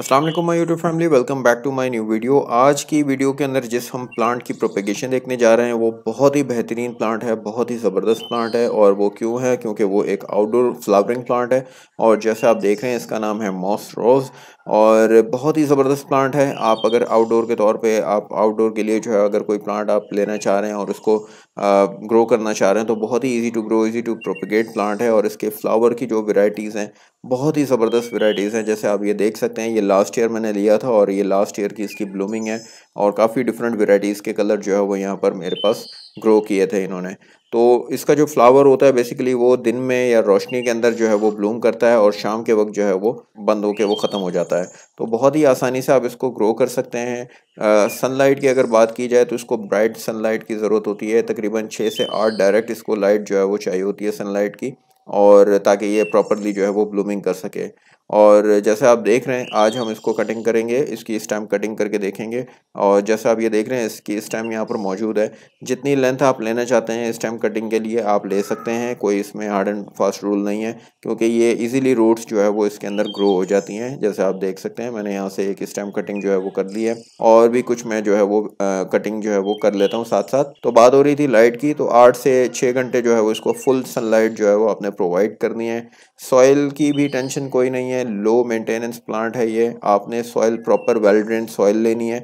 Aslam my YouTube family welcome back to my new video आज की video के अंदर जिस हम प्लांट की प्रोपेगेशन देखने जा रहे हैं वो बहुत ही बेहतरीन प्लांट है बहुत ही ज़बरदस्त प्लांट है और वो क्यों है क्योंकि वो एक आउटडोर फ्लावरिंग प्लांट है और जैसे आप देख रहे हैं इसका नाम है मॉस रोज़ और बहुत ही ज़बरदस्त प्लांट है आप अगर आउटडोर के तौर पे आप आउटडोर के लिए जो है अगर कोई प्लांट आप लेना चाह रहे हैं और उसको ग्रो करना चाह रहे हैं तो बहुत ही easy to grow easy to propagate plant है और इसके फ्लावर की जो वेराइटीज़ हैं बहुत ही ज़बरदस्त वेराइटीज़ हैं जैसे आप ये देख सकते हैं ये लास्ट ईयर मैंने लिया था और ये लास्ट ईयर की इसकी ब्लूमिंग है और काफ़ी डिफरेंट वेराइटीज़ के कलर जो है वो यहाँ पर मेरे पास ग्रो किए थे इन्होंने तो इसका जो फ्लावर होता है बेसिकली वो दिन में या रोशनी के अंदर जो है वो ब्लूम करता है और शाम के वक्त जो है वो बंद होकर वो ख़त्म हो जाता है तो बहुत ही आसानी से आप इसको ग्रो कर सकते हैं सनलाइट की अगर बात की जाए तो इसको ब्राइट सनलाइट की ज़रूरत होती है तकरीबन छः से आठ डायरेक्ट इसको लाइट जो है वो चाहिए होती है सनलाइट की और ताकि ये प्रॉपरली जो है वो ब्लूमिंग कर सके और जैसे आप देख रहे हैं आज हम इसको कटिंग करेंगे इसकी इस टाइम कटिंग करके देखेंगे और जैसा आप ये देख रहे हैं इसकी इस टाइम यहाँ पर मौजूद है जितनी लेंथ आप लेना चाहते हैं इस टाइम कटिंग के लिए आप ले सकते हैं कोई इसमें हार्ड एंड फास्ट रूल नहीं है क्योंकि ये इजीली रूट्स जो है वो इसके अंदर ग्रो हो जाती हैं जैसे आप देख सकते हैं मैंने यहाँ से एक इस टाइम कटिंग जो है वो कर ली है और भी कुछ मैं जो है वो कटिंग जो है वो कर लेता हूँ साथ साथ तो बात हो रही थी लाइट की तो आठ से छः घंटे जो है वो इसको फुल सनलाइट जो है वो अपने प्रोवाइड करनी है सॉइल की भी टेंशन कोई नहीं है लो मेंटेनेंस प्लांट है ये आपने soil proper well drain soil लेनी है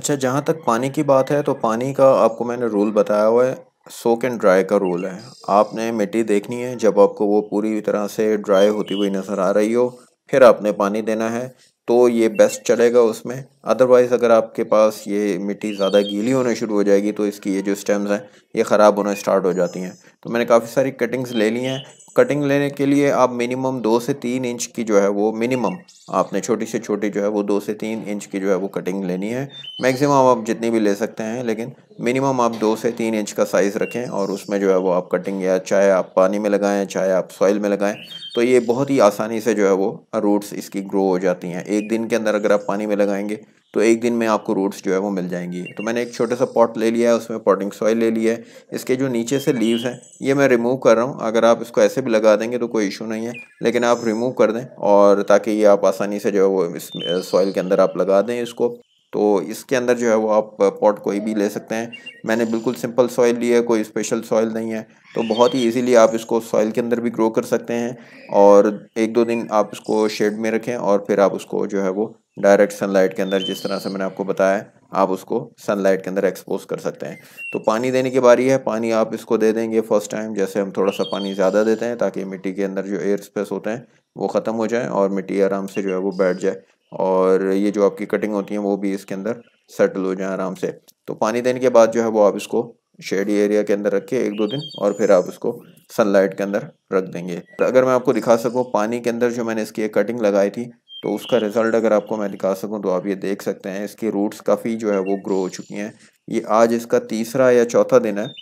अच्छा जहाँ तक पानी की बात है तो पानी का आपको मैंने रूल बताया हुआ है सोक एंड ड्राई का रूल है आपने मिट्टी देखनी है जब आपको वो पूरी तरह से ड्राई होती हुई नज़र आ रही हो फिर आपने पानी देना है तो ये बेस्ट चलेगा उसमें अदरवाइज़ अगर आपके पास ये मिट्टी ज़्यादा गीली होने शुरू हो जाएगी तो इसकी ये जो स्टेम्स हैं ये ख़राब होना स्टार्ट हो जाती हैं तो मैंने काफ़ी सारी कटिंग्स ले ली हैं कटिंग लेने के लिए आप मिनिमम दो से तीन इंच की जो है वो मिनिमम आपने छोटी से छोटी जो है वो दो से तीन इंच की जो है वो कटिंग लेनी है मैक्सिमम आप जितनी भी ले सकते हैं लेकिन मिनिमम आप दो से तीन इंच का साइज़ रखें और उसमें जो है वो आप कटिंग या चाहे आप पानी में लगाएं चाहे आप सॉइल में लगाएं तो ये बहुत ही आसानी से जो है वो रूट्स इसकी ग्रो हो जाती हैं एक दिन के अंदर अगर आप पानी में लगाएंगे तो एक दिन में आपको रूट्स जो है वो मिल जाएंगी तो मैंने एक छोटा सा पॉट ले लिया है उसमें पॉटिंग सॉइल ले लिया है इसके जो नीचे से लीव्स हैं ये मैं रिमूव कर रहा हूँ अगर आप इसको ऐसे भी लगा देंगे तो कोई इशू नहीं है लेकिन आप रिमूव कर दें और ताकि ये आप आसानी से जो है वो इस सॉइल के अंदर आप लगा दें इसको तो इसके अंदर जो है वो आप पॉट कोई भी ले सकते हैं मैंने बिल्कुल सिंपल सॉइल ली है कोई स्पेशल सॉइल नहीं है तो बहुत ही इजीली आप इसको सॉइल के अंदर भी ग्रो कर सकते हैं और एक दो दिन आप इसको शेड में रखें और फिर आप उसको जो है वो डायरेक्ट सनलाइट के अंदर जिस तरह से मैंने आपको बताया आप उसको सनलाइट के अंदर एक्सपोज कर सकते हैं तो पानी देने की बारी है पानी आप इसको दे देंगे फर्स्ट टाइम जैसे हम थोड़ा सा पानी ज़्यादा देते हैं ताकि मिट्टी के अंदर जो एयर स्पेस होते हैं वो ख़त्म हो जाए और मिट्टी आराम से जो है वो बैठ जाए और ये जो आपकी कटिंग होती है वो भी इसके अंदर सेटल हो जाए आराम से तो पानी देने के बाद जो है वो आप इसको शेडी एरिया के अंदर रखिए एक दो दिन और फिर आप उसको सनलाइट के अंदर रख देंगे अगर मैं आपको दिखा सकूँ पानी के अंदर जो मैंने इसकी एक कटिंग लगाई थी तो उसका रिज़ल्ट अगर आपको मैं दिखा सकूं तो आप ये देख सकते हैं इसके रूट्स काफ़ी जो है वो ग्रो हो चुकी हैं ये आज इसका तीसरा या चौथा दिन है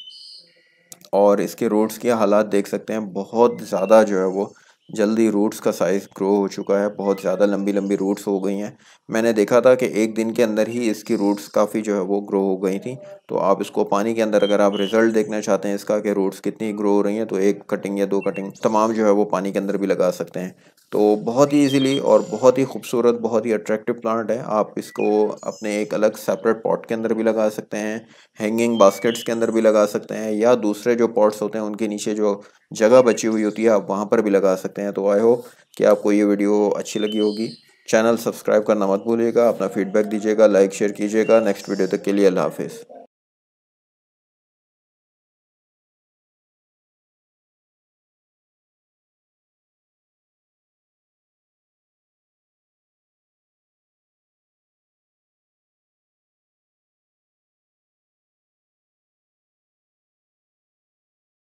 और इसके रूट्स के हालात देख सकते हैं बहुत ज़्यादा जो है वो जल्दी रूट्स का साइज़ ग्रो हो चुका है बहुत ज़्यादा लंबी लंबी रूट्स हो गई हैं मैंने देखा था कि एक दिन के अंदर ही इसकी रूट्स काफ़ी जो है वो ग्रो हो गई थी तो आप इसको पानी के अंदर अगर आप रिज़ल्ट देखना चाहते हैं इसका कि रूट्स कितनी ग्रो हो रही हैं तो एक कटिंग या दो कटिंग तमाम जो है वो पानी के अंदर भी लगा सकते हैं तो बहुत ही इजीली और बहुत ही खूबसूरत बहुत ही अट्रैक्टिव प्लांट है आप इसको अपने एक अलग सेपरेट पॉट के अंदर भी लगा सकते हैं हैंगिंग बास्केट्स के अंदर भी लगा सकते हैं या दूसरे जो पॉट्स होते हैं उनके नीचे जो जगह बची हुई होती है आप वहाँ पर भी लगा सकते हैं तो आई होप कि आपको ये वीडियो अच्छी लगी होगी चैनल सब्सक्राइब करना मत भूलिएगा अपना फीडबैक दीजिएगा लाइक शेयर कीजिएगा नेक्स्ट वीडियो तक के लिए अल्लाह हाफिज़